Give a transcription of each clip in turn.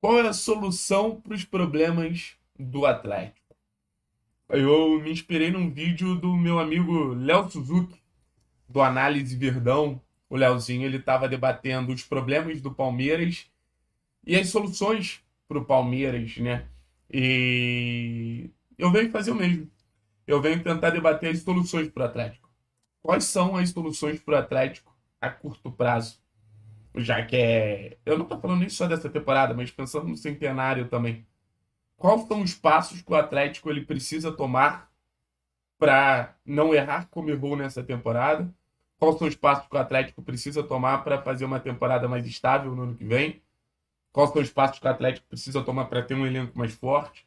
Qual é a solução para os problemas do Atlético? Eu me inspirei num vídeo do meu amigo Léo Suzuki, do Análise Verdão. O Léozinho ele estava debatendo os problemas do Palmeiras e as soluções para o Palmeiras, né? E eu venho fazer o mesmo. Eu venho tentar debater as soluções para o Atlético. Quais são as soluções para o Atlético a curto prazo? já que é. Eu não tô falando nem só dessa temporada, mas pensando no centenário também. Quais são os passos que o Atlético ele precisa tomar para não errar como errou nessa temporada? Quais são os passos que o Atlético precisa tomar para fazer uma temporada mais estável no ano que vem? Quais são os passos que o Atlético precisa tomar para ter um elenco mais forte?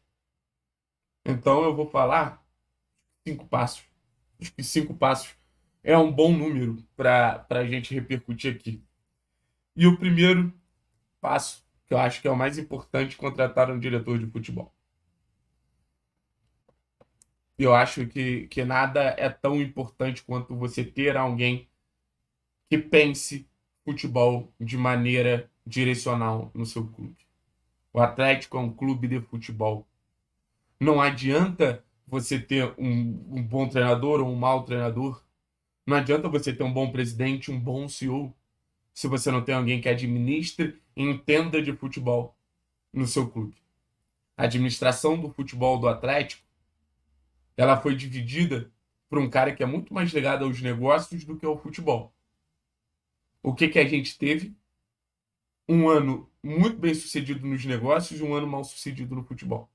Então eu vou falar cinco passos. Acho que cinco passos é um bom número para a gente repercutir aqui. E o primeiro passo, que eu acho que é o mais importante, contratar um diretor de futebol. Eu acho que, que nada é tão importante quanto você ter alguém que pense futebol de maneira direcional no seu clube. O Atlético é um clube de futebol. Não adianta você ter um, um bom treinador ou um mau treinador. Não adianta você ter um bom presidente, um bom CEO se você não tem alguém que administre e entenda de futebol no seu clube. A administração do futebol do Atlético, ela foi dividida por um cara que é muito mais ligado aos negócios do que ao futebol. O que que a gente teve? Um ano muito bem sucedido nos negócios e um ano mal sucedido no futebol.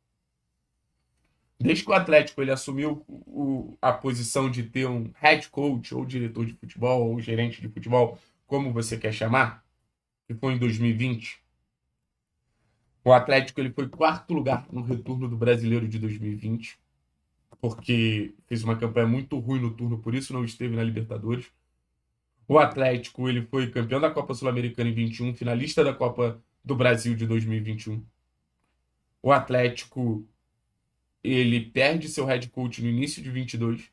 Desde que o Atlético ele assumiu o, a posição de ter um head coach ou diretor de futebol ou gerente de futebol como você quer chamar, Foi em 2020. O Atlético ele foi quarto lugar no retorno do Brasileiro de 2020, porque fez uma campanha muito ruim no turno, por isso não esteve na Libertadores. O Atlético ele foi campeão da Copa Sul-Americana em 21, finalista da Copa do Brasil de 2021. O Atlético ele perde seu head coach no início de 22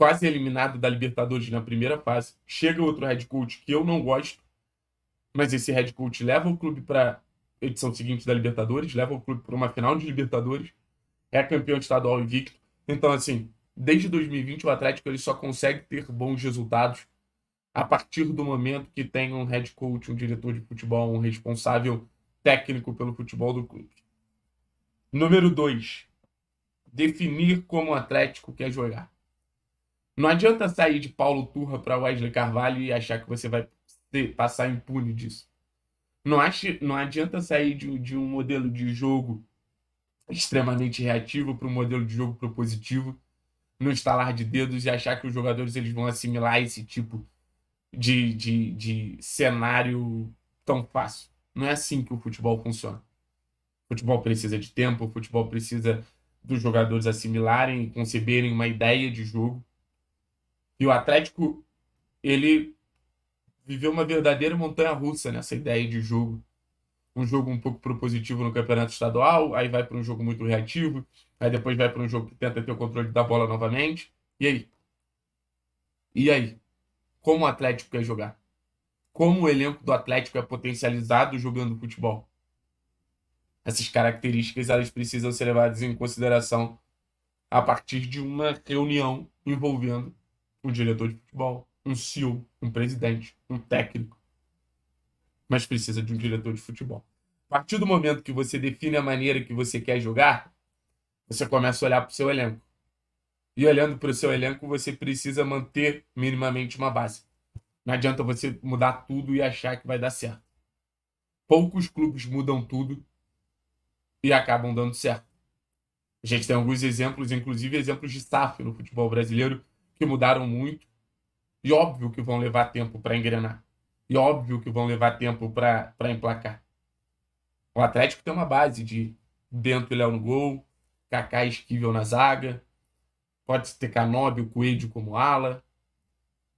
quase eliminado da Libertadores na primeira fase. Chega outro head coach que eu não gosto, mas esse head coach leva o clube para edição seguinte da Libertadores, leva o clube para uma final de Libertadores, é campeão estadual invicto. Então, assim, desde 2020 o Atlético ele só consegue ter bons resultados a partir do momento que tem um head coach, um diretor de futebol, um responsável técnico pelo futebol do clube. Número 2. Definir como o Atlético quer jogar. Não adianta sair de Paulo Turra para Wesley Carvalho e achar que você vai ter, passar impune disso. Não, ache, não adianta sair de, de um modelo de jogo extremamente reativo para um modelo de jogo propositivo no estalar de dedos e achar que os jogadores eles vão assimilar esse tipo de, de, de cenário tão fácil. Não é assim que o futebol funciona. O futebol precisa de tempo, o futebol precisa dos jogadores assimilarem e conceberem uma ideia de jogo e o Atlético, ele viveu uma verdadeira montanha-russa nessa ideia de jogo. Um jogo um pouco propositivo no campeonato estadual, aí vai para um jogo muito reativo, aí depois vai para um jogo que tenta ter o controle da bola novamente. E aí? E aí? Como o Atlético quer jogar? Como o elenco do Atlético é potencializado jogando futebol? Essas características elas precisam ser levadas em consideração a partir de uma reunião envolvendo um diretor de futebol, um CEO, um presidente, um técnico. Mas precisa de um diretor de futebol. A partir do momento que você define a maneira que você quer jogar, você começa a olhar para o seu elenco. E olhando para o seu elenco, você precisa manter minimamente uma base. Não adianta você mudar tudo e achar que vai dar certo. Poucos clubes mudam tudo e acabam dando certo. A gente tem alguns exemplos, inclusive exemplos de SAF no futebol brasileiro, que mudaram muito e óbvio que vão levar tempo para engrenar. E óbvio que vão levar tempo para emplacar. O Atlético tem uma base de Bento e Léo no gol, Kaká e Esquivel na zaga, pode ter Canobi, o Coelho como ala,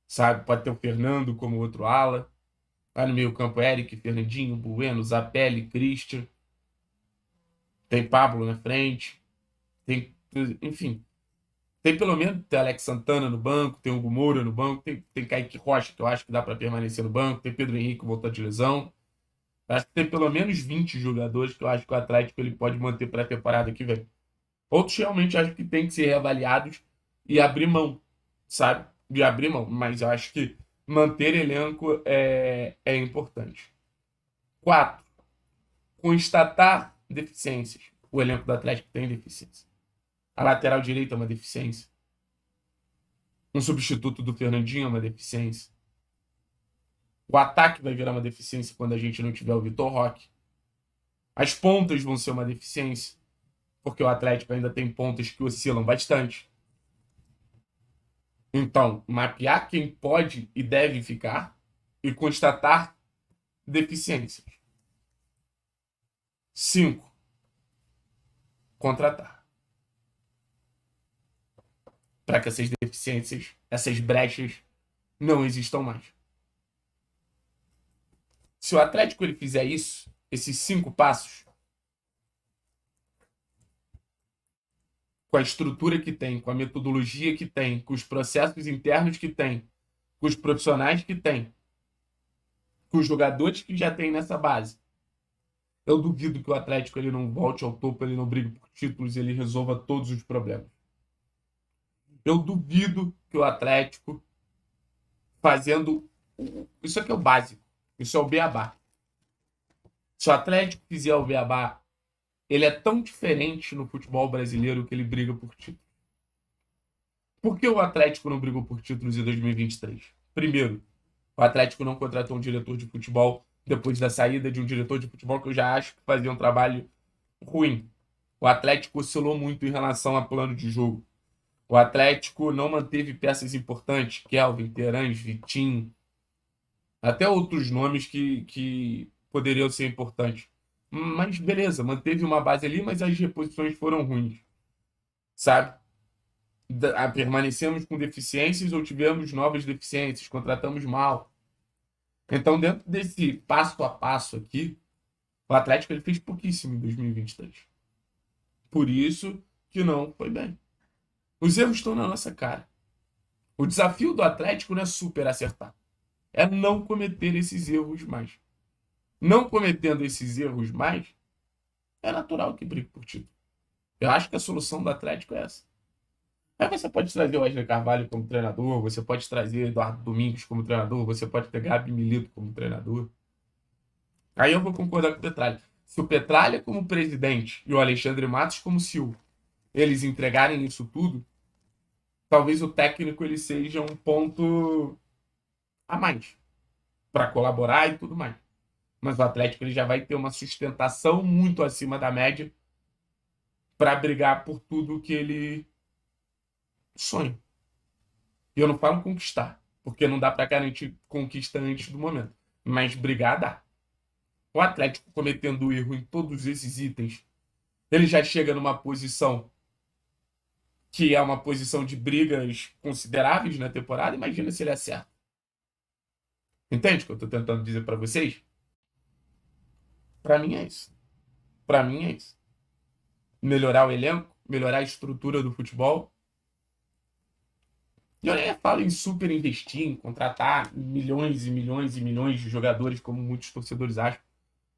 sabe? Pode ter o Fernando como outro ala. Lá no meio campo, Eric, Fernandinho, Bueno, Zapelli, Christian. Tem Pablo na frente. Tem, enfim, tem pelo menos tem Alex Santana no banco, tem Hugo Moura no banco, tem, tem Kaique Rocha, que eu acho que dá para permanecer no banco, tem Pedro Henrique voltando de lesão. Acho que tem pelo menos 20 jogadores que eu acho que o Atlético ele pode manter para a temporada que vem. Outros realmente acho que tem que ser reavaliados e abrir mão, sabe? De abrir mão, mas eu acho que manter elenco é, é importante. Quatro, Constatar deficiências. O elenco do Atlético tem deficiência. A lateral direita é uma deficiência. Um substituto do Fernandinho é uma deficiência. O ataque vai virar uma deficiência quando a gente não tiver o Vitor Roque. As pontas vão ser uma deficiência, porque o Atlético ainda tem pontas que oscilam bastante. Então, mapear quem pode e deve ficar e constatar deficiências. 5. Contratar para que essas deficiências, essas brechas não existam mais. Se o Atlético ele fizer isso, esses cinco passos, com a estrutura que tem, com a metodologia que tem, com os processos internos que tem, com os profissionais que tem, com os jogadores que já tem nessa base, eu duvido que o Atlético ele não volte ao topo, ele não brigue por títulos, ele resolva todos os problemas. Eu duvido que o Atlético, fazendo. Isso aqui é o básico. Isso é o beabá. Se o Atlético fizer o beabá, ele é tão diferente no futebol brasileiro que ele briga por título. Por que o Atlético não brigou por títulos em 2023? Primeiro, o Atlético não contratou um diretor de futebol depois da saída de um diretor de futebol que eu já acho que fazia um trabalho ruim. O Atlético oscilou muito em relação a plano de jogo. O Atlético não manteve peças importantes, Kelvin, Terãs, Vitinho, até outros nomes que, que poderiam ser importantes. Mas beleza, manteve uma base ali, mas as reposições foram ruins. Sabe? Da, ah, permanecemos com deficiências ou tivemos novas deficiências, contratamos mal. Então, dentro desse passo a passo aqui, o Atlético ele fez pouquíssimo em 2023. Por isso que não foi bem. Os erros estão na nossa cara. O desafio do Atlético não é super acertar. É não cometer esses erros mais. Não cometendo esses erros mais, é natural que brigue por título. Eu acho que a solução do Atlético é essa. Aí você pode trazer o Wesley Carvalho como treinador, você pode trazer Eduardo Domingos como treinador, você pode ter Gabi Milito como treinador. Aí eu vou concordar com o Petralha. Se o Petralha como presidente e o Alexandre Matos como CEO, eles entregarem isso tudo, talvez o técnico ele seja um ponto a mais para colaborar e tudo mais. Mas o Atlético ele já vai ter uma sustentação muito acima da média para brigar por tudo que ele sonha. E eu não falo conquistar, porque não dá para garantir conquista antes do momento, mas brigar dá. O Atlético cometendo erro em todos esses itens, ele já chega numa posição que é uma posição de brigas consideráveis na temporada, imagina se ele acerta. Entende o que eu estou tentando dizer para vocês? Para mim é isso. Para mim é isso. Melhorar o elenco, melhorar a estrutura do futebol. E olha, nem falo em super investir, em contratar milhões e milhões e milhões de jogadores, como muitos torcedores acham.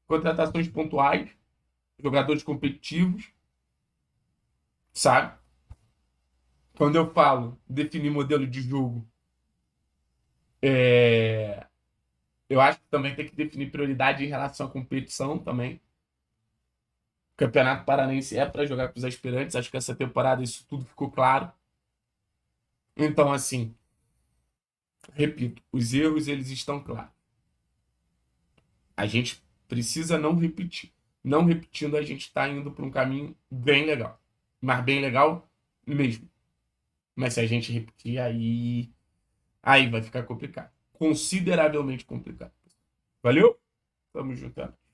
Contratações pontuais, jogadores competitivos, sabe? Quando eu falo definir modelo de jogo, é... eu acho que também tem que definir prioridade em relação à competição também. O Campeonato Paranense é para jogar com os aspirantes, acho que essa temporada isso tudo ficou claro. Então, assim, repito, os erros eles estão claros. A gente precisa não repetir. Não repetindo, a gente está indo para um caminho bem legal, mas bem legal mesmo. Mas se a gente repetir, aí. Aí vai ficar complicado. Consideravelmente complicado. Valeu? Tamo juntando.